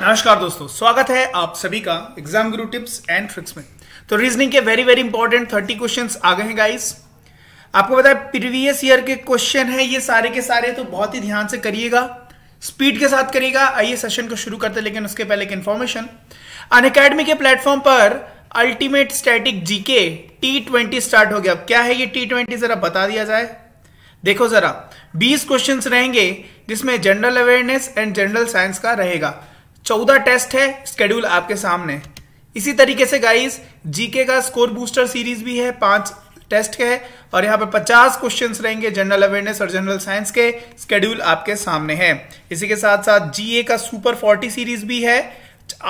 नमस्कार दोस्तों स्वागत है आप सभी का एग्जाम गुरु टिप्स एंड ट्रिक्स में तो रीजनिंग के very very important thirty question आ गए हैं गाइस आपको पता है प्रीवियस ईयर के क्वेश्चन है ये सारे के सारे तो बहुत ही ध्यान से करिएगा स्पीड के साथ करिएगा आइए सेशन को शुरू करते लेकिन उसके पहले एक इन्फॉर्मेशन अन अकेडमी के प्लेटफॉर्म पर ultimate static GK T twenty start हो गया अब क्या है ये टी ट्वेंटी जरा बता दिया जाए देखो जरा 20 क्वेश्चंस रहेंगे जिसमें general awareness and general science का रहेगा चौदह टेस्ट है स्केड्यूल आपके सामने इसी तरीके से गाइस जीके का स्कोर बूस्टर सीरीज भी है पांच टेस्ट के है और यहाँ पर 50 क्वेश्चंस रहेंगे जनरल अवेयरनेस और जनरल साइंस के स्केड्यूल आपके सामने है इसी के साथ साथ जीए का सुपर 40 सीरीज भी है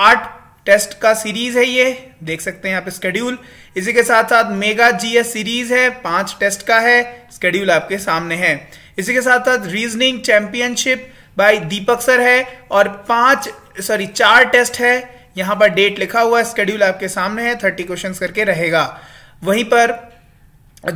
आठ टेस्ट का सीरीज है ये देख सकते हैं यहाँ पे स्केड्यूल इसी के साथ साथ मेगा जीएस सीरीज है पांच टेस्ट का है स्केड्यूल आपके सामने है इसी के साथ साथ रीजनिंग चैंपियनशिप भाई दीपक सर है और पांच सॉरी चार टेस्ट है यहां पर डेट लिखा हुआ स्केड्यूल आपके सामने है थर्टी क्वेश्चन करके रहेगा वहीं पर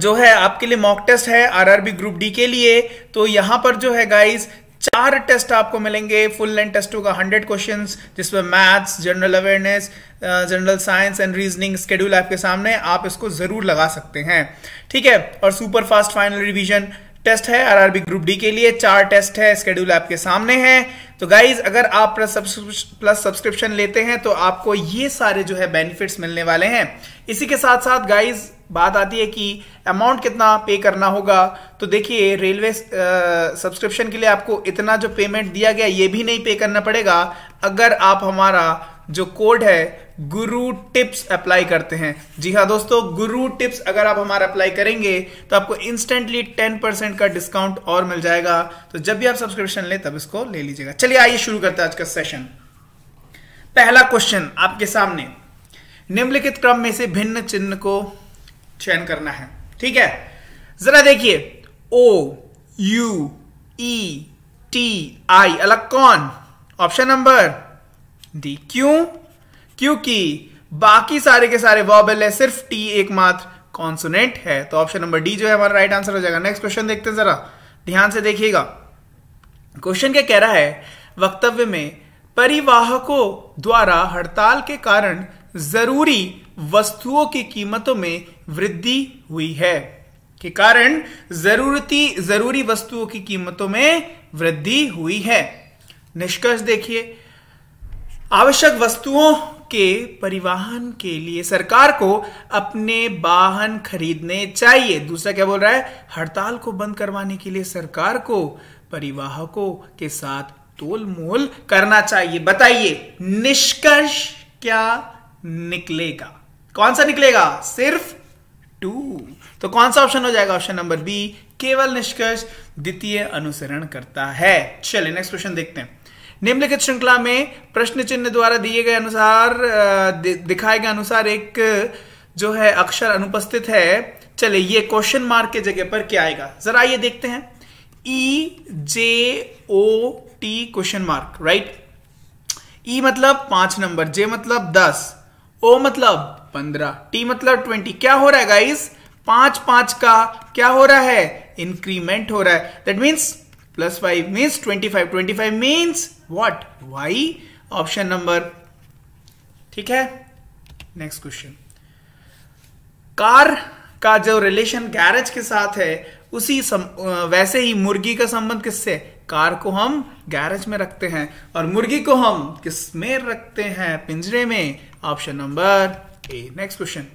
जो है आपके लिए मॉक टेस्ट है आरआरबी ग्रुप डी के लिए तो यहां पर जो है गाइस चार टेस्ट आपको मिलेंगे फुल लेंथ टेस्टों का हंड्रेड क्वेश्चन जिसमें maths general awareness general science and reasoning schedule आपके सामने आप इसको जरूर लगा सकते हैं ठीक है और super fast final revision test है आरआरबी ग्रुप डी के लिए चार टेस्ट है स्केड्यूल आपके सामने है तो गाइज अगर आप प्लस सब्सक्रिप्शन लेते हैं तो आपको ये सारे जो है बेनिफिट्स मिलने वाले हैं इसी के साथ साथ गाइज बात आती है कि अमाउंट कितना पे करना होगा तो देखिए रेलवे सब्सक्रिप्शन के लिए आपको इतना जो पेमेंट दिया गया ये भी नहीं पे करना पड़ेगा अगर आप हमारा जो कोड है गुरु टिप्स अप्लाई करते हैं जी हाँ दोस्तों गुरु टिप्स अगर आप हमारा अप्लाई करेंगे तो आपको इंस्टेंटली टेन परसेंट का डिस्काउंट और मिल जाएगा तो जब भी आप सब्सक्रिप्शन लें तब इसको ले लीजिएगा चलिए आइए शुरू करते हैं आज का सेशन पहला क्वेश्चन आपके सामने निम्नलिखित क्रम में से भिन्न चिन्ह को चयन करना है ठीक है जरा देखिए ओ यू ई टी आई अलग कौन ऑप्शन नंबर डी क्यों क्योंकि बाकी सारे के सारे वॉबल है सिर्फ टी एकमात्र कॉन्सोनेंट है तो ऑप्शन नंबर डी जो है हमारा राइट आंसर हो जाएगा नेक्स्ट क्वेश्चन देखते हैं जरा ध्यान से देखिएगा क्वेश्चन क्या कह रहा है वक्तव्य में परिवाहकों द्वारा हड़ताल के कारण जरूरी वस्तुओं की कीमतों में वृद्धि हुई है के कारण जरूरती जरूरी वस्तुओं की कीमतों में वृद्धि हुई है निष्कर्ष देखिए आवश्यक वस्तुओं के परिवहन के लिए सरकार को अपने वाहन खरीदने चाहिए दूसरा क्या बोल रहा है हड़ताल को बंद करवाने के लिए सरकार को परिवाहकों के साथ तोल मोल करना चाहिए बताइए निष्कर्ष क्या निकलेगा कौन सा निकलेगा सिर्फ टू तो कौन सा ऑप्शन हो जाएगा ऑप्शन नंबर बी केवल निष्कर्ष द्वितीय अनुसरण करता है चलिए नेक्स्ट क्वेश्चन देखते हैं निम्नलिखित श्रृंखला में प्रश्न चिन्ह द्वारा दिए गए अनुसार दिखाए गए अनुसार एक जो है अक्षर अनुपस्थित है चले ये क्वेश्चन मार्क के जगह पर क्या आएगा जरा ये देखते हैं E J O T question mark right E मतलब पांच नंबर जे मतलब दस ओ मतलब पंद्रह टी मतलब ट्वेंटी क्या हो रहा है गाइस पांच पांच का क्या हो रहा है इंक्रीमेंट हो रहा है that means plus five means twenty five twenty five means what Y option number ठीक है नेक्स्ट क्वेश्चन कार का जो रिलेशन गैरेज के साथ है उसी सम, वैसे ही मुर्गी का संबंध किससे कार को हम गैरेज में रखते हैं और मुर्गी को हम किस में रखते हैं पिंजरे में option number A next question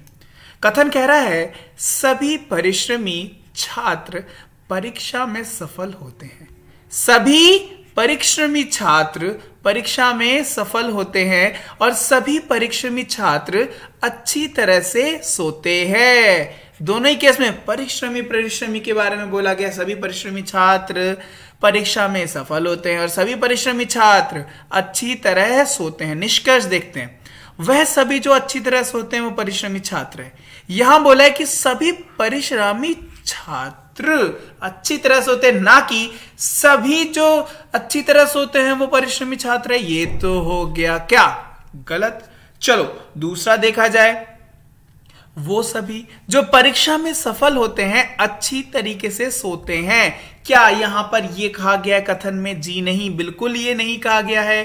कथन कह रहा है सभी परिश्रमी छात्र परीक्षा में सफल होते हैं सभी परिश्रमी छात्र परीक्षा में सफल होते हैं और सभी परिश्रमी छात्र अच्छी तरह से सोते हैं दोनों ही केस में परिश्रमी परिश्रमी के बारे में बोला गया सभी परिश्रमी छात्र परीक्षा में सफल होते हैं और सभी परिश्रमी छात्र अच्छी तरह सोते हैं निष्कर्ष देखते हैं वह सभी जो अच्छी तरह सोते हैं वो परिश्रमी छात्र है यहां बोला है कि सभी परिश्रमी छात्र अच्छी तरह से होते ना कि सभी जो अच्छी तरह से होते हैं वो परिश्रमी छात्र है ये तो हो गया क्या गलत चलो दूसरा देखा जाए वो सभी जो परीक्षा में सफल होते हैं अच्छी तरीके से सोते हैं क्या यहां पर यह कहा गया कथन में जी नहीं बिल्कुल ये नहीं कहा गया है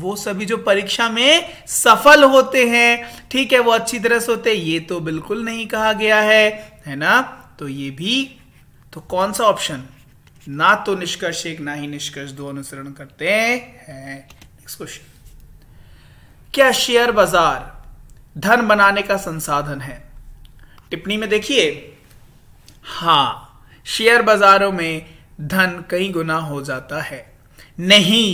वो सभी जो परीक्षा में सफल होते हैं ठीक है वो अच्छी तरह से होते ये तो बिल्कुल नहीं कहा गया है है ना तो ये भी तो कौन सा ऑप्शन ना तो निष्कर्ष एक ना ही निष्कर्ष दो अनुसरण करते हैं नेक्स्ट क्वेश्चन क्या शेयर बाजार धन बनाने का संसाधन है टिप्पणी में देखिए हा शेयर बाजारों में धन कई गुना हो जाता है नहीं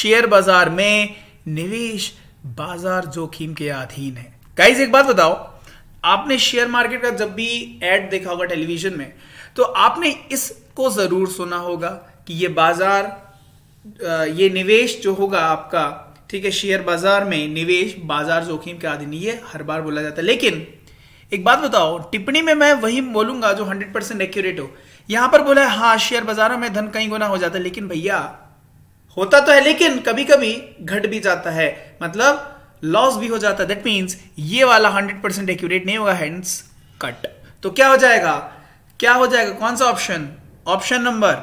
शेयर बाजार में निवेश बाजार जोखिम के अधीन है गाइज एक बात बताओ आपने शेयर मार्केट का जब भी एड देखा होगा टेलीविजन में तो आपने इसको जरूर सुना होगा कि ये बाजार ये निवेश जो होगा आपका ठीक है शेयर बाजार में निवेश बाजार जोखिम के अधीन ये हर बार बोला जाता है लेकिन एक बात बताओ टिप्पणी में मैं वही बोलूंगा जो हंड्रेड परसेंट एक्यूरेट हो यहां पर बोला है हाँ शेयर बाजारों में धन कहीं गुना हो जाता है लेकिन भैया होता तो है लेकिन कभी कभी घट भी जाता है मतलब लॉस भी हो जाता है दैट मीन्स ये वाला हंड्रेड परसेंट एक्यूरेट नहीं होगा हैंड्स कट तो क्या हो जाएगा क्या हो जाएगा कौन सा ऑप्शन ऑप्शन नंबर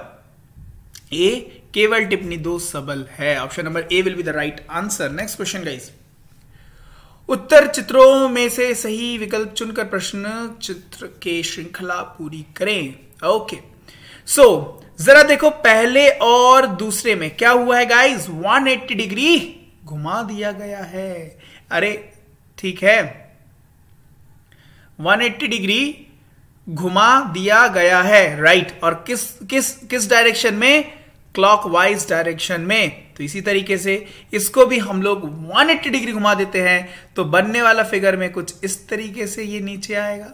ए केवल टिप्पणी दो सबल है option number A will be the right answer next question guys उत्तर चित्रों में से सही विकल्प चुनकर प्रश्न चित्र के श्रृंखला पूरी करें ओके सो so, जरा देखो पहले और दूसरे में क्या हुआ है गाइस 180 डिग्री घुमा दिया गया है अरे ठीक है 180 डिग्री घुमा दिया गया है राइट और किस किस किस डायरेक्शन में क्लॉकवाइज डायरेक्शन में तो इसी तरीके से इसको भी हम लोग 180 डिग्री घुमा देते हैं तो बनने वाला फिगर में कुछ इस तरीके से ये नीचे आएगा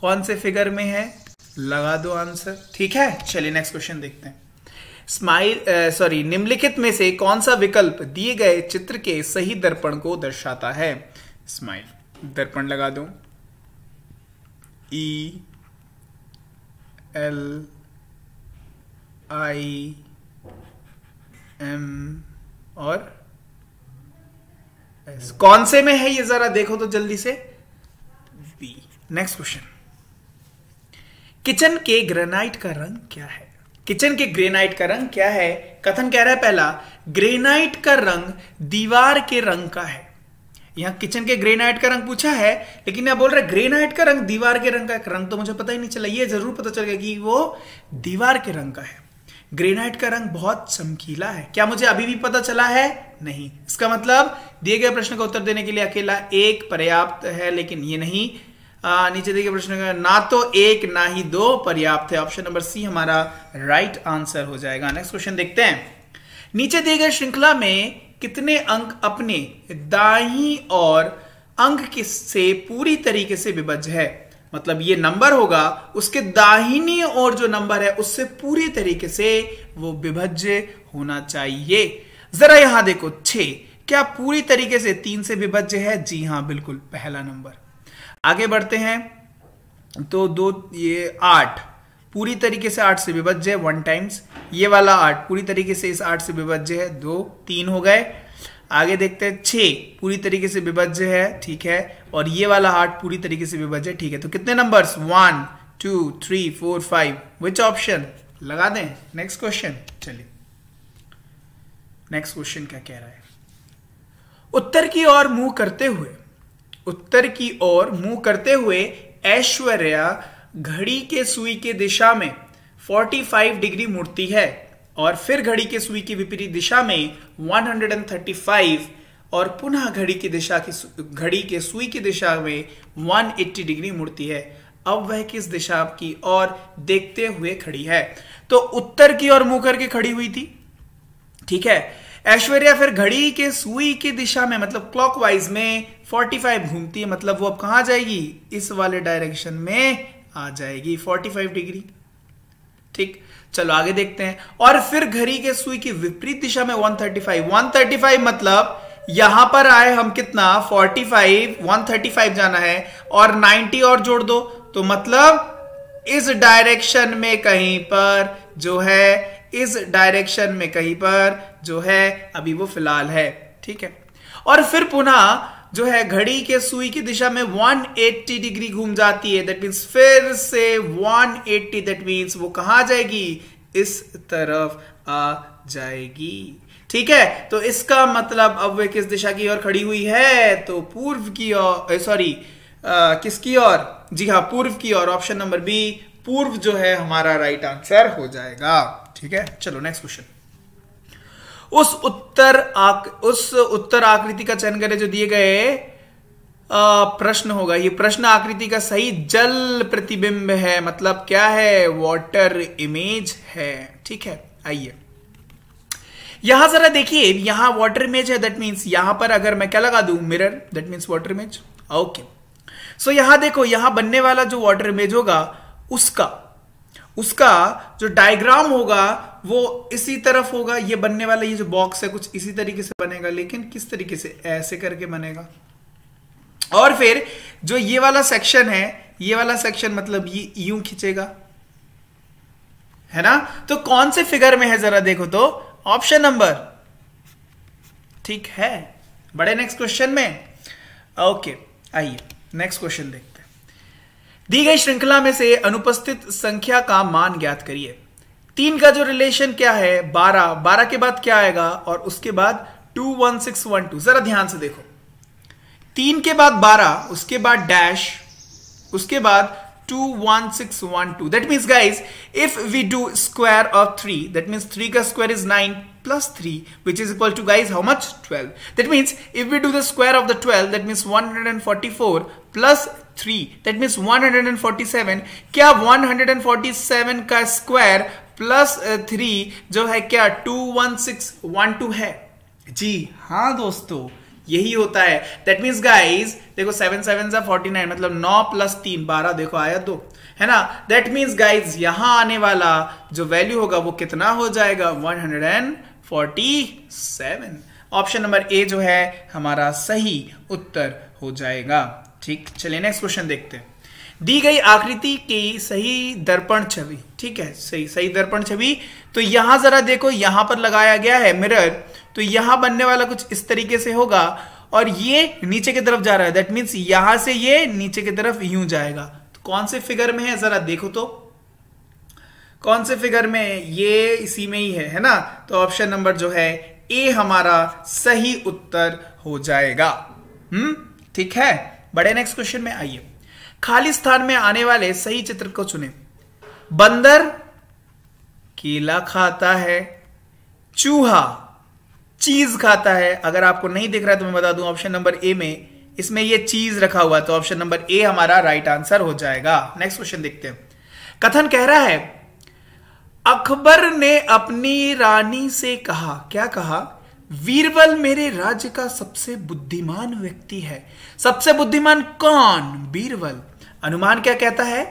कौन से फिगर में है लगा दो आंसर ठीक है चलिए नेक्स्ट क्वेश्चन देखते हैं स्माइल सॉरी uh, निम्नलिखित में से कौन सा विकल्प दिए गए चित्र के सही दर्पण को दर्शाता है स्माइल दर्पण लगा दो E L I M और S कौन से में है ये जरा देखो तो जल्दी से B नेक्स्ट क्वेश्चन किचन के ग्रेनाइट का रंग क्या है किचन के ग्रेनाइट का रंग क्या है कथन कह रहा है पहला ग्रेनाइट का रंग दीवार के रंग का है यहाँ किचन के ग्रेनाइट का रंग पूछा है लेकिन यहाँ बोल रहा है ग्रेनाइट का रंग दीवार के रंग का रंग तो मुझे पता ही नहीं चला ये जरूर पता चल गया कि वो दीवार के रंग का है ग्रेनाइट का रंग बहुत चमकीला है क्या मुझे अभी भी पता चला है नहीं इसका मतलब दिए गए प्रश्न का उत्तर देने के लिए अकेला एक पर्याप्त है लेकिन ये नहीं आ, नीचे दिए गए प्रश्न का ना तो एक ना ही दो पर्याप्त है ऑप्शन नंबर सी हमारा राइट आंसर हो जाएगा नेक्स्ट क्वेश्चन देखते हैं नीचे दिए गए श्रृंखला में कितने अंक अपने दाई और अंक किस से पूरी तरीके से विभज है मतलब ये नंबर होगा उसके दाहिनी और जो नंबर है उससे पूरी तरीके से वो विभज्य होना चाहिए जरा यहां देखो छ क्या पूरी तरीके से तीन से विभज्य है जी हां बिल्कुल पहला नंबर आगे बढ़ते हैं तो दो ये आठ पूरी तरीके से आठ से विभज्य है वन टाइम्स ये वाला आठ पूरी तरीके से इस आठ से विभज्य है दो तीन हो गए आगे देखते हैं छः पूरी तरीके से विभज्य है ठीक है और ये वाला आठ पूरी तरीके से विभज्य है ठीक है तो कितने numbers one two three four five which option लगा दें नेक्स्ट क्वेश्चन चलिए नेक्स्ट क्वेश्चन क्या कह रहा है उत्तर की ओर मुंह करते हुए उत्तर की ओर मुंह करते हुए ऐश्वर्या घड़ी के सुई के दिशा में 45 डिग्री मुड़ती है और फिर घड़ी के सुई की विपरीत दिशा में 135 और पुनः घड़ी की दिशा की घड़ी के सुई की दिशा में 180 डिग्री मुड़ती है अब वह किस दिशा की ओर देखते हुए खड़ी है तो उत्तर की ओर मुंह करके खड़ी हुई थी ठीक है ऐश्वर्या फिर घड़ी के सुई की दिशा में मतलब क्लॉकवाइज में 45 घूमती है मतलब वो अब कहां जाएगी इस वाले डायरेक्शन में आ जाएगी 45 डिग्री ठीक चलो आगे देखते हैं और फिर घड़ी के सुई की विपरीत दिशा में 135 135 मतलब यहां पर आए हम कितना 45 135 जाना है और 90 और जोड़ दो तो मतलब इस डायरेक्शन में कहीं पर जो है इस डायरेक्शन में कहीं पर जो है अभी वो फिलहाल है ठीक है और फिर पुनः जो है घड़ी के सुई की दिशा में 180 डिग्री घूम जाती है दैट मीन्स फिर से 180 दैट मीन्स वो कहा जाएगी इस तरफ आ जाएगी ठीक है तो इसका मतलब अब वे किस दिशा की ओर खड़ी हुई है तो पूर्व की ओर सॉरी किसकी ओर जी हाँ पूर्व की ओर ऑप्शन नंबर बी पूर्व जो है हमारा राइट आंसर हो जाएगा ठीक है चलो नेक्स्ट क्वेश्चन उस उत्तर आक, उस उत्तर आकृति का चयन करें जो दिए गए प्रश्न होगा ये प्रश्न आकृति का सही जल प्रतिबिंब है मतलब क्या है वाटर इमेज है ठीक है आइए यहां जरा देखिए यहां वाटर इमेज है दैट मीन्स यहां पर अगर मैं क्या लगा दू mirror that means water image okay so यहां देखो यहां बनने वाला जो वाटर इमेज होगा उसका उसका जो डायग्राम होगा वो इसी तरफ होगा ये बनने वाला ये जो बॉक्स है कुछ इसी तरीके से बनेगा लेकिन किस तरीके से ऐसे करके बनेगा और फिर जो ये वाला सेक्शन है ये वाला सेक्शन मतलब ये यूं खींचेगा है ना तो कौन से फिगर में है जरा देखो तो ऑप्शन नंबर ठीक है बड़े नेक्स्ट क्वेश्चन में ओके आइए नेक्स्ट क्वेश्चन देखते दी गई श्रृंखला में से अनुपस्थित संख्या का मान ज्ञात करिए तीन का जो रिलेशन क्या है बारह बारह के बाद क्या आएगा और उसके बाद two one six one two जरा ध्यान से देखो तीन के बाद बारह उसके बाद डैश उसके बाद two one one six two that means guys if we do square of three that means three का square is nine plus 3 which is equal to guys how much 12 that means if we do the square of the 12 that means 144 plus 3 that means 147 kya 147 का square plus 3 jo hai kya 21612 hai ji हाँ dosto यही होता है that means guys देखो seven seven सा forty nine मतलब नौ plus तीन बारह देखो आया दो है ना दैट मीन्स गाइज यहां आने वाला जो वैल्यू होगा वो कितना हो जाएगा one hundred and forty seven option number A जो है हमारा सही उत्तर हो जाएगा ठीक चलिए नेक्स्ट क्वेश्चन देखते हैं दी गई आकृति की सही दर्पण छवि ठीक है सही सही दर्पण छवि तो यहां जरा देखो यहां पर लगाया गया है मिरर तो यहां बनने वाला कुछ इस तरीके से होगा और ये नीचे की तरफ जा रहा है दैट मीन्स यहां से ये नीचे की तरफ यूं जाएगा तो कौन से फिगर में है जरा देखो तो कौन से फिगर में ये इसी में ही है है ना तो ऑप्शन नंबर जो है ए हमारा सही उत्तर हो जाएगा हम्म ठीक है बड़े नेक्स्ट क्वेश्चन में आइए खाली स्थान में आने वाले सही चित्र को चुने बंदर केला खाता है चूहा चीज खाता है अगर आपको नहीं दिख रहा है तो मैं बता दूं ऑप्शन नंबर ए में इसमें यह चीज रखा हुआ तो ऑप्शन नंबर ए हमारा राइट आंसर हो जाएगा नेक्स्ट क्वेश्चन देखते हैं कथन कह रहा है अकबर ने अपनी रानी से कहा क्या कहा वीरबल मेरे राज्य का सबसे बुद्धिमान व्यक्ति है सबसे बुद्धिमान कौन बीरबल अनुमान क्या कहता है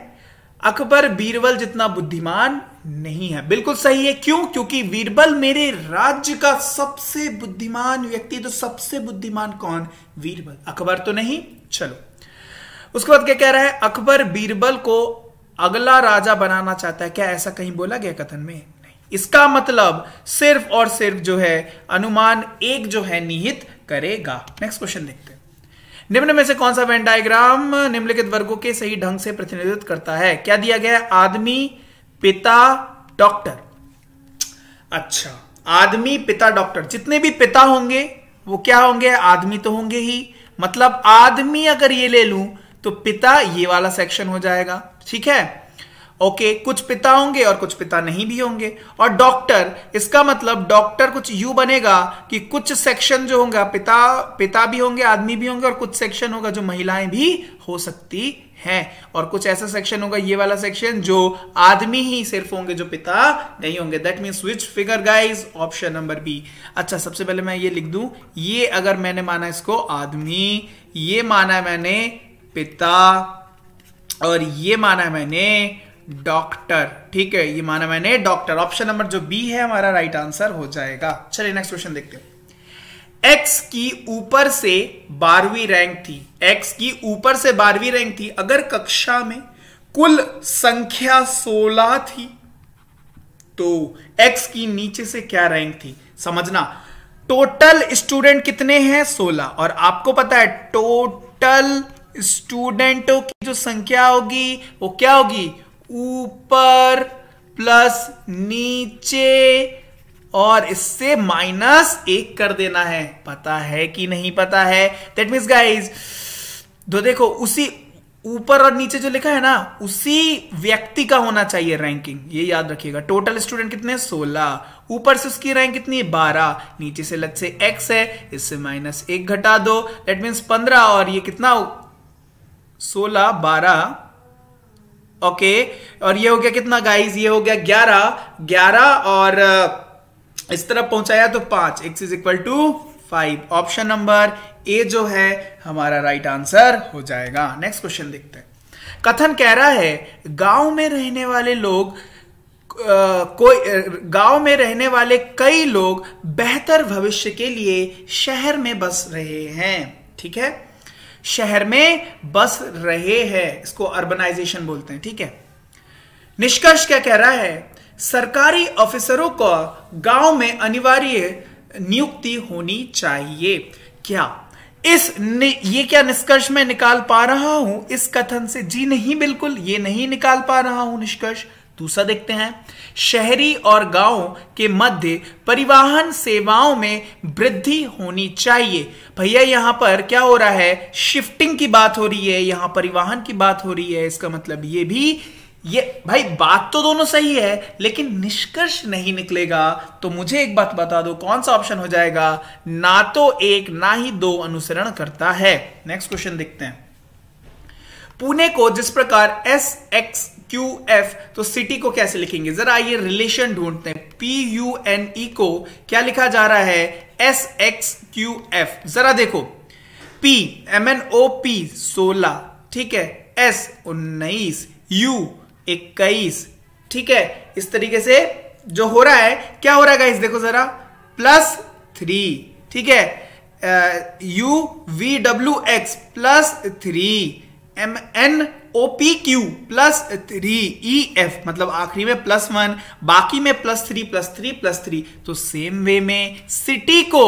अकबर बीरबल जितना बुद्धिमान नहीं है बिल्कुल सही है क्यों क्योंकि बीरबल मेरे राज्य का सबसे बुद्धिमान व्यक्ति तो सबसे बुद्धिमान कौन बीरबल अकबर तो नहीं चलो उसके बाद क्या कह रहा है अकबर बीरबल को अगला राजा बनाना चाहता है क्या ऐसा कहीं बोला गया कथन में इसका मतलब सिर्फ और सिर्फ जो है अनुमान एक जो है निहित करेगा नेक्स्ट क्वेश्चन देखते हैं निम्न में से कौन सा वेन डायग्राम निम्नलिखित वर्गों के सही ढंग से प्रतिनिधित्व करता है क्या दिया गया है आदमी पिता डॉक्टर अच्छा आदमी पिता डॉक्टर जितने भी पिता होंगे वो क्या होंगे आदमी तो होंगे ही मतलब आदमी अगर ये ले लूं तो पिता ये वाला सेक्शन हो जाएगा ठीक है ओके okay, कुछ पिता होंगे और कुछ पिता नहीं भी होंगे और डॉक्टर इसका मतलब डॉक्टर कुछ यू बनेगा कि कुछ सेक्शन जो होगा पिता पिता भी होंगे आदमी भी होंगे और कुछ सेक्शन होगा जो महिलाएं भी हो सकती हैं और कुछ ऐसा सेक्शन होगा ये वाला सेक्शन जो आदमी ही सिर्फ होंगे जो पिता नहीं होंगे that means which figure guys option number B अच्छा सबसे पहले मैं ये लिख दू ये अगर मैंने माना इसको आदमी ये माना मैंने पिता और ये माना मैंने डॉक्टर ठीक है ये माना मैंने डॉक्टर ऑप्शन नंबर जो बी है हमारा राइट आंसर हो जाएगा चलिए नेक्स्ट क्वेश्चन देखते हैं एक्स की ऊपर से बारहवीं रैंक थी एक्स की ऊपर से बारहवीं रैंक थी अगर कक्षा में कुल संख्या सोलह थी तो एक्स की नीचे से क्या रैंक थी समझना टोटल स्टूडेंट कितने हैं सोलह और आपको पता है टोटल स्टूडेंटों की जो संख्या होगी वो क्या होगी ऊपर प्लस नीचे और इससे माइनस एक कर देना है पता है कि नहीं पता है दैट मीन्स गाइज तो देखो उसी ऊपर और नीचे जो लिखा है ना उसी व्यक्ति का होना चाहिए रैंकिंग ये याद रखिएगा टोटल स्टूडेंट कितने हैं सोलह ऊपर से उसकी रैंक कितनी है बारह नीचे से लग से एक्स है इससे माइनस एक घटा दो दैट मीन्स पंद्रह और ये कितना सोलह बारह ओके और ये हो गया कितना गाइस ये हो गया ग्यारह ग्यारह और इस तरफ पहुंचाया तो पांच X is equal to five option number A जो है हमारा राइट आंसर हो जाएगा नेक्स्ट क्वेश्चन देखते हैं कथन कह रहा है गांव में रहने वाले लोग कोई गांव में रहने वाले कई लोग बेहतर भविष्य के लिए शहर में बस रहे हैं ठीक है शहर में बस रहे हैं इसको अर्बनाइजेशन बोलते हैं ठीक है निष्कर्ष क्या कह रहा है सरकारी ऑफिसरों को गांव में अनिवार्य नियुक्ति होनी चाहिए क्या इस ये क्या निष्कर्ष में निकाल पा रहा हूं इस कथन से जी नहीं बिल्कुल ये नहीं निकाल पा रहा हूं निष्कर्ष दूसरा देखते हैं शहरी और गांव के मध्य परिवहन सेवाओं में वृद्धि होनी चाहिए भैया यहां पर क्या हो रहा है शिफ्टिंग की बात हो रही है यहां परिवहन की बात हो रही है इसका मतलब ये भी ये भाई बात तो दोनों सही है लेकिन निष्कर्ष नहीं निकलेगा तो मुझे एक बात बता दो कौन सा ऑप्शन हो जाएगा ना तो एक ना ही दो अनुसरण करता है नेक्स्ट क्वेश्चन देखते हैं पुणे को जिस प्रकार एस एक्स क्यू एफ तो सिटी को कैसे लिखेंगे जरा आइए रिलेशन ढूंढते हैं पी यू एन ई को क्या लिखा जा रहा है एस एक्स क्यू एफ जरा देखो P M N O P सोलह ठीक है एस उन्नीस यू इक्कीस ठीक है इस तरीके से जो हो रहा है क्या हो रहा है गाइस देखो जरा प्लस थ्री ठीक है U V W X plus three M N P Q plus three E F मतलब आखिरी में प्लस वन बाकी में plus three plus three plus three तो सेम वे में सिटी को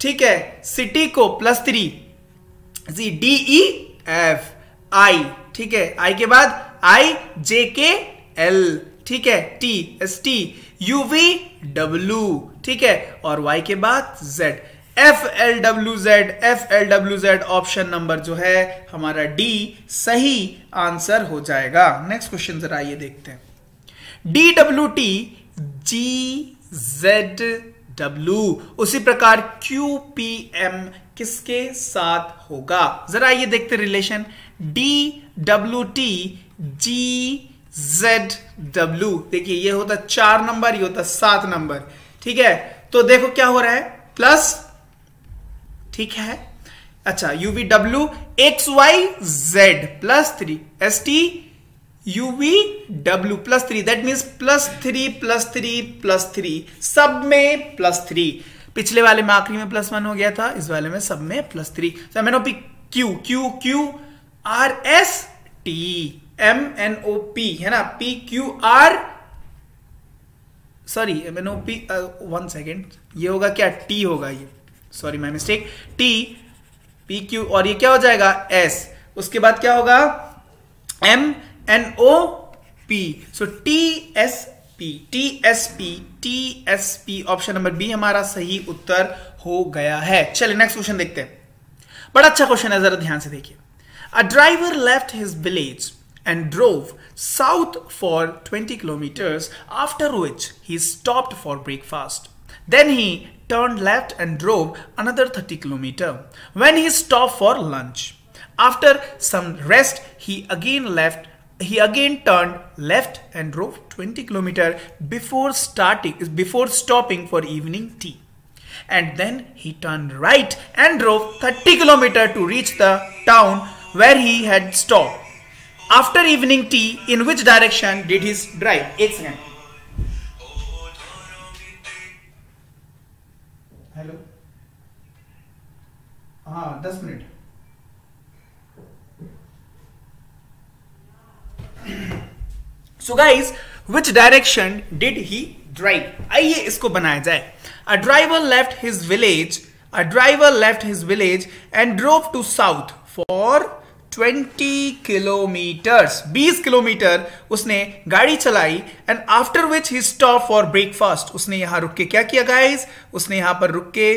ठीक है सिटी को plus three G D E F I ठीक है आई के बाद आई जे के एल ठीक है T S T U V W ठीक है और वाई के बाद Z F L W Z F L W Z option number जो है हमारा डी सही आंसर हो जाएगा नेक्स्ट क्वेश्चन जरा ये देखते हैं D W T G Z W उसी प्रकार क्यू पी एम किसके साथ होगा जरा ये देखते relation D W T G Z W देखिए ये होता चार नंबर ये होता सात नंबर ठीक है तो देखो क्या हो रहा है प्लस ठीक है अच्छा U V W X Y Z plus three S T U V W plus three that mean plus three plus three plus three सब में प्लस थ्री पिछले वाले में आखिरी में प्लस वन हो गया था इस वाले में सब में plus three M N O P Q Q Q R S T M N O P है ना P Q R sorry M N O P one second ये होगा क्या टी होगा ये sorry my mistake T P Q और ये क्या हो जाएगा एस उसके बाद क्या होगा M N O P so T S P T S P T S P option number B हमारा सही उत्तर हो गया है चलिए नेक्स्ट क्वेश्चन देखते हैं बड़ा अच्छा क्वेश्चन है जरा ध्यान से देखिए a driver left his village and drove south for 20 kilometres after which he stopped for breakfast then he turned left and drove another 30 kilometer when he stopped for lunch. After some rest, he again left he again turned left and drove 20 km before starting before stopping for evening tea and then he turned right and drove 30 km to reach the town where he had stopped after evening tea in which direction did he drive 1 second हाँ दस मिनट so guys which direction did he drive आइए इसको बनाया जाए a driver left his village a driver left his village and drove to south for 20 kilometres 20 kilometre उसने गाड़ी चलाई and after which he stop for breakfast उसने यहां रुक के क्या किया गाइस उसने यहां पर रुक के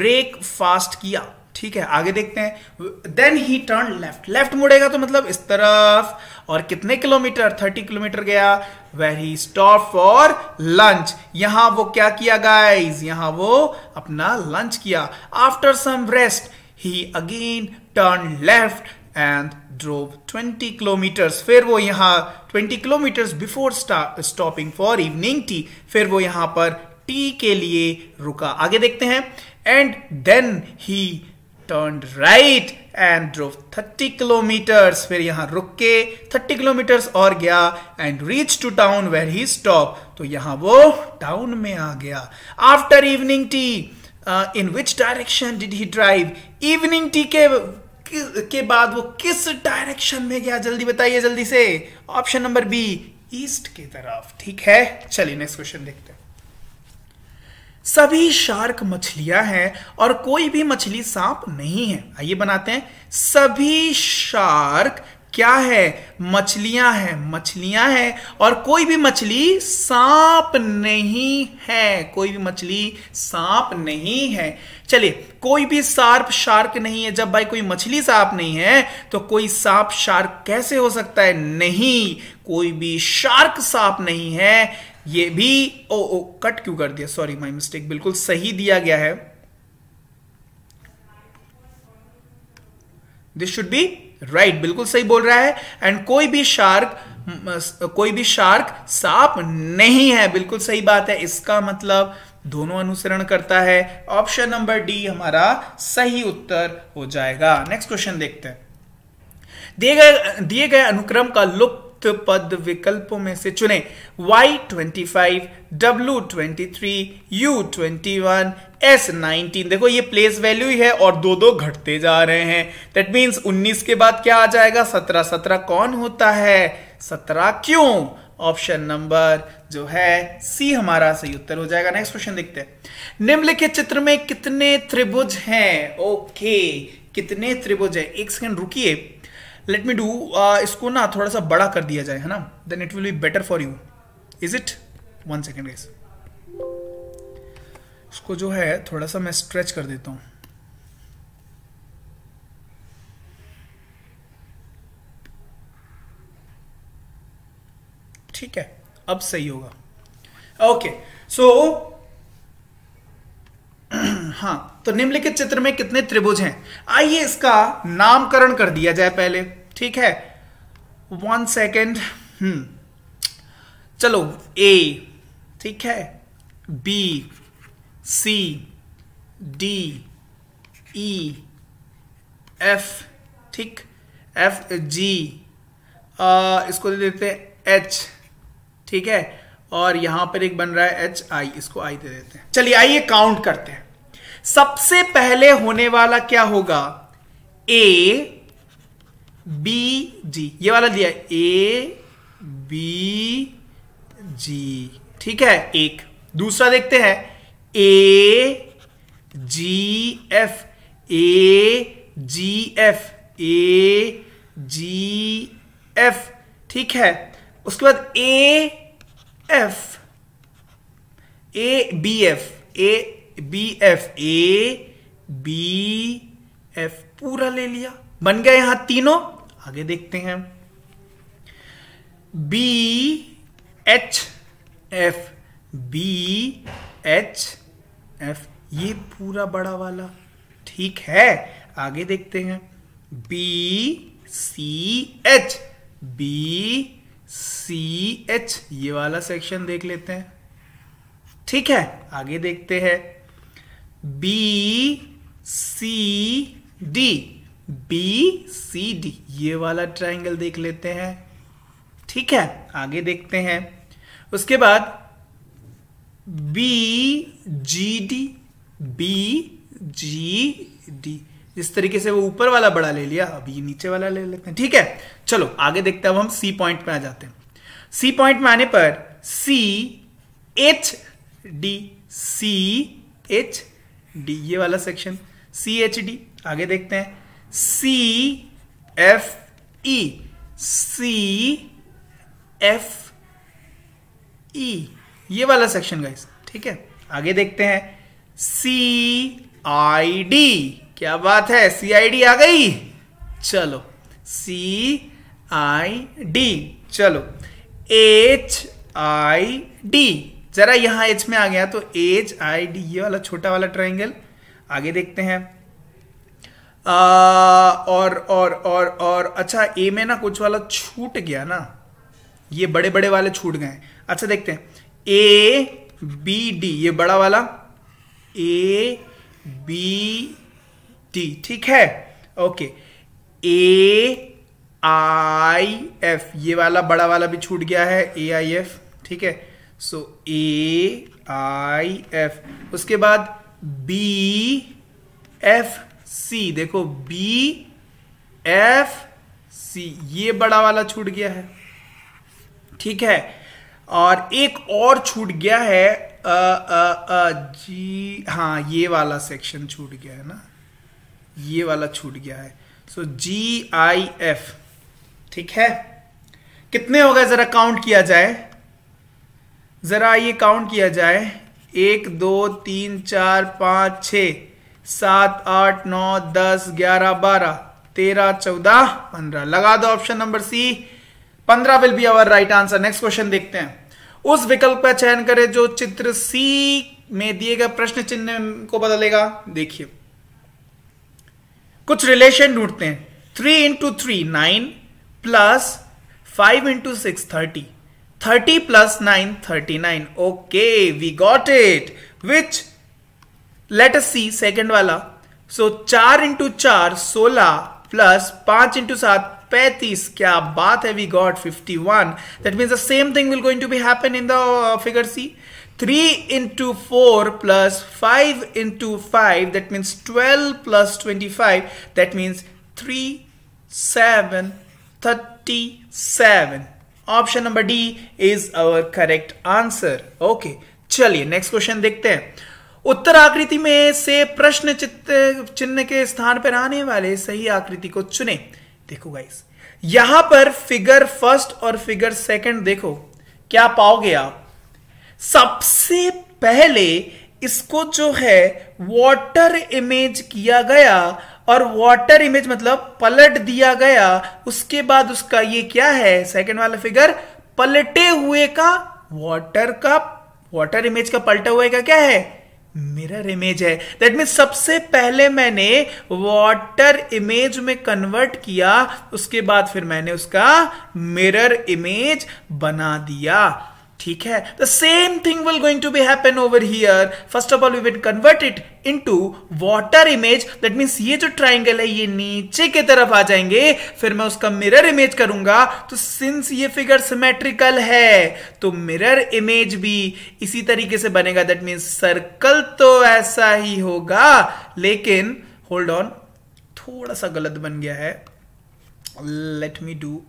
ब्रेकफास्ट किया ठीक है आगे देखते हैं then he turn left left मुड़ेगा तो मतलब इस तरफ और कितने किलोमीटर थर्टी किलोमीटर गया where he stop for lunch यहां वो क्या किया गाइज यहां वो अपना लंच किया after some rest he again turn left and drove 20 kilometres फिर वो यहां 20 kilometres before stopping for evening tea फिर वो यहां पर टी के लिए रुका आगे देखते हैं and then he turn right and drove 30 kilometres फिर यहाँ रुक के 30 किलोमीटर्स और गया and reach to town where he stop तो यहाँ वो टाउन में आ गया after evening tea in which direction did he drive evening tea के के बाद वो किस डायरेक्शन में गया जल्दी बताइए जल्दी से ऑप्शन नंबर बी ईस्ट की तरफ ठीक है चलिए नेक्स्ट क्वेश्चन देखते हैं सभी शार्क मछलियां हैं और कोई भी मछली सांप नहीं है आइए बनाते हैं सभी शार्क क्या है मछलियां हैं मछलियां हैं और कोई भी मछली सांप नहीं है कोई भी मछली सांप नहीं है चलिए कोई भी सार्प शार्क नहीं है जब भाई कोई मछली सांप नहीं है तो कोई सांप शार्क कैसे हो सकता है नहीं कोई भी शार्क सांप नहीं है ये भी ओ ओ कट क्यों कर दिया सॉरी माय मिस्टेक बिल्कुल सही दिया गया है दिस शुड बी राइट बिल्कुल सही बोल रहा है एंड कोई भी शार्क कोई भी शार्क सांप नहीं है बिल्कुल सही बात है इसका मतलब दोनों अनुसरण करता है ऑप्शन नंबर डी हमारा सही उत्तर हो जाएगा नेक्स्ट क्वेश्चन देखते हैं दिए गए दिए गए अनुक्रम का लुप्त उपयुक्त पद विकल्पों में से चुने Y twenty five W twenty three U twenty one S nineteen देखो ये प्लेस वैल्यू ही है और दो दो घटते जा रहे हैं दैट मीन्स उन्नीस के बाद क्या आ जाएगा सत्रह सत्रह कौन होता है सत्रह क्यों ऑप्शन नंबर जो है सी हमारा सही उत्तर हो जाएगा नेक्स्ट क्वेश्चन देखते हैं निम्नलिखित चित्र में कितने त्रिभुज हैं ओके कितने त्रिभुज है एक सेकंड रुकिए लेट मी डू इसको ना थोड़ा सा बड़ा कर दिया जाए है ना then it will be better for you is it one second guys इसको जो है थोड़ा सा मैं स्ट्रेच कर देता हूं ठीक है अब सही होगा ओके सो हाँ तो निम्नलिखित चित्र में कितने त्रिभुज हैं आइए इसका नामकरण कर दिया जाए पहले ठीक है वन सेकेंड hmm. चलो ए ठीक है B C D E F ठीक एफ जी आ, इसको दे देते हैं एच ठीक है और यहां पर एक बन रहा है एच आई इसको आई दे देते हैं चलिए आइए काउंट करते हैं सबसे पहले होने वाला क्या होगा ए बी जी ये वाला दिया ए बी जी ठीक है एक दूसरा देखते हैं A G F A G F A G F ठीक है उसके बाद A F A B F A B F A B F पूरा ले लिया बन गए यहां तीनों आगे देखते हैं B H F B H F ये पूरा बड़ा वाला ठीक है आगे देखते हैं B C H B C H ये वाला सेक्शन देख लेते हैं ठीक है आगे देखते हैं B C D B C D ये वाला ट्राइंगल देख लेते हैं ठीक है आगे देखते हैं उसके बाद B G D B G D जिस तरीके से वो ऊपर वाला बड़ा ले लिया अब ये नीचे वाला ले लेते हैं ठीक है चलो आगे देखते हैं अब हम सी पॉइंट में आ जाते हैं सी पॉइंट में आने पर C H D C H D ये वाला सेक्शन सी एच डी आगे देखते हैं C F E C F E ये वाला सेक्शन गाइस ठीक है आगे देखते हैं सी आई डी क्या बात है सी आई डी आ गई चलो सी आई डी चलो एच आई डी जरा यहां एच में आ गया तो एच आई डी ये वाला छोटा वाला ट्राइंगल आगे देखते हैं और और और और अच्छा ए में ना कुछ वाला छूट गया ना ये बड़े बड़े वाले छूट गए अच्छा देखते हैं ए बी डी ये बड़ा वाला ए बी डी ठीक है ओके ए आई एफ ये वाला बड़ा वाला भी छूट गया है ए आई एफ ठीक है सो ए आई एफ उसके बाद बी एफ सी देखो बी एफ सी ये बड़ा वाला छूट गया है ठीक है और एक और छूट गया है आ, आ, आ, जी हाँ ये वाला सेक्शन छूट गया है ना ये वाला छूट गया है सो जी आई एफ ठीक है कितने हो गए जरा काउंट किया जाए जरा ये काउंट किया जाए एक दो तीन चार पांच छ सात आठ नौ दस ग्यारह बारह तेरह चौदह पंद्रह लगा दो ऑप्शन नंबर सी पंद्रह will be our right answer next question देखते हैं उस विकल्प का चयन करें जो चित्र सी में दिए गए प्रश्न चिन्ह को बदलेगा देखिए कुछ रिलेशन ढूंढते हैं three into three nine plus five into six thirty thirty plus nine thirty nine okay we got it which let us see second वाला सो so, चार इंटू चार सोलह प्लस पांच इंटू सात पैतीस क्या बात है we got fifty one that means the same thing will going to be happen in the figure C three into four plus five into five that means twelve plus twenty five that means three seven thirty seven option number D is our correct answer okay चलिए next question देखते हैं उत्तर आकृति में से प्रश्न चित्त चिन्ह के स्थान पर आने वाले सही आकृति को चुने देखो गाइस यहां पर फिगर फर्स्ट और फिगर सेकंड देखो क्या पाओगे आप सबसे पहले इसको जो है वाटर इमेज किया गया और वाटर इमेज मतलब पलट दिया गया उसके बाद उसका ये क्या है सेकंड वाला फिगर पलटे हुए का वाटर का वाटर इमेज का पलटा हुए का क्या है मिरर इमेज है दैट मीन सबसे पहले मैंने वाटर इमेज में कन्वर्ट किया उसके बाद फिर मैंने उसका मिरर इमेज बना दिया ठीक है the same thing will going to be happen over here first of all we will convert it into water image that means ये जो ट्राइंगल है ये नीचे की तरफ आ जाएंगे फिर मैं उसका मिरर इमेज करूंगा तो सिंस ये फिगर सिमेट्रिकल है तो मिरर इमेज भी इसी तरीके से बनेगा दैट मीन्स सर्कल तो ऐसा ही होगा लेकिन होल्ड ऑन थोड़ा सा गलत बन गया है लेट मी डू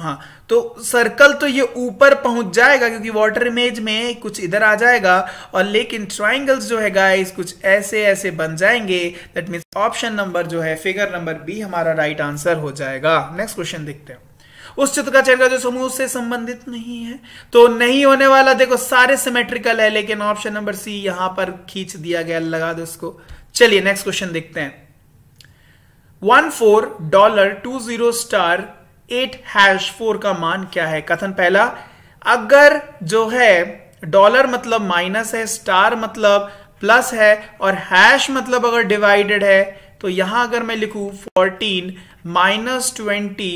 हाँ तो सर्कल तो ये ऊपर पहुंच जाएगा क्योंकि वाटर इमेज में कुछ इधर आ जाएगा और लेकिन ट्राइंगल्स जो है गाइस कुछ ऐसे ऐसे बन जाएंगे दैट मीन्स ऑप्शन नंबर जो है फिगर नंबर बी हमारा राइट आंसर हो जाएगा नेक्स्ट क्वेश्चन देखते हैं उस चित्र का चेहरा जो समूह से संबंधित नहीं है तो नहीं होने वाला देखो सारे सिमेट्रिकल है लेकिन ऑप्शन नंबर सी यहां पर खींच दिया गया लगा दो इसको चलिए नेक्स्ट क्वेश्चन देखते हैं one four dollar two zero star eight hash four का मान क्या है कथन पहला अगर जो है डॉलर मतलब माइनस है स्टार मतलब प्लस है और हैश मतलब अगर डिवाइडेड है तो यहां अगर मैं लिखूं fourteen minus twenty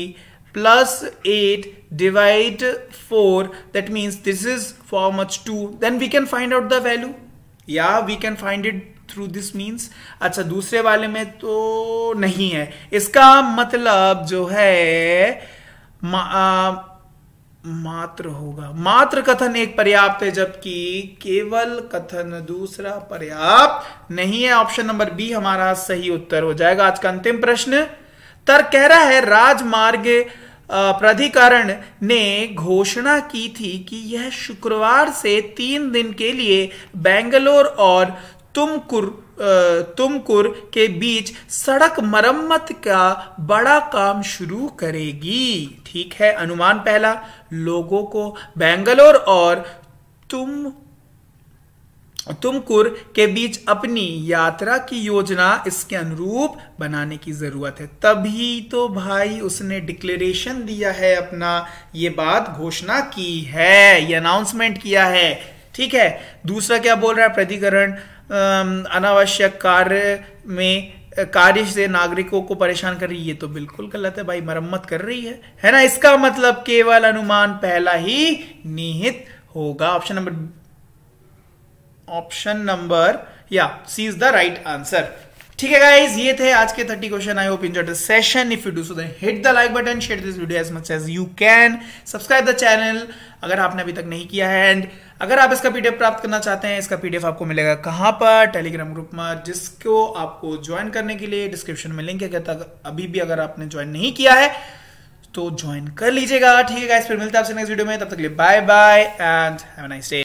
plus eight divide four that means this is for much two then we can find out the value या we can find it through this means अच्छा दूसरे वाले में तो नहीं है इसका मतलब जो है मा, आ, मात्र होगा मात्र कथन एक पर्याप्त है जबकि केवल कथन दूसरा पर्याप्त नहीं है ऑप्शन नंबर बी हमारा सही उत्तर हो जाएगा आज का अंतिम प्रश्न तर कह रहा है राजमार्ग प्राधिकरण ने घोषणा की थी कि यह शुक्रवार से तीन दिन के लिए बेंगलोर और तुमकुर तुमकुर के बीच सड़क मरम्मत का बड़ा काम शुरू करेगी ठीक है अनुमान पहला लोगों को बेंगलोर और तुम तुमकुर के बीच अपनी यात्रा की योजना इसके अनुरूप बनाने की जरूरत है तभी तो भाई उसने डिक्लेरेशन दिया है अपना ये बात घोषणा की है ये अनाउंसमेंट किया है ठीक है दूसरा क्या बोल रहा है प्रतिकरण अनावश्यक कार्य में कार्य से नागरिकों को परेशान कर रही है ये तो बिल्कुल गलत है भाई मरम्मत कर रही है है ना इसका मतलब केवल अनुमान पहला ही निहित होगा ऑप्शन नंबर ऑप्शन नंबर या C is the right answer ठीक है गाइज ये थे आज के thirty question I hope enjoy the session if you do so then hit the like button share this video as much as you can subscribe the channel अगर आपने अभी तक नहीं किया है एंड अगर आप इसका पीडीएफ प्राप्त करना चाहते हैं इसका पीडीएफ आपको मिलेगा कहां पर टेलीग्राम ग्रुप में जिसको आपको ज्वाइन करने के लिए डिस्क्रिप्शन में लिंक है अभी भी अगर आपने ज्वाइन नहीं किया है तो ज्वाइन कर लीजिएगा ठीक है इस फिर मिलते हैं आपसे नेक्स्ट वीडियो में तब तक लिए bye bye and have a nice day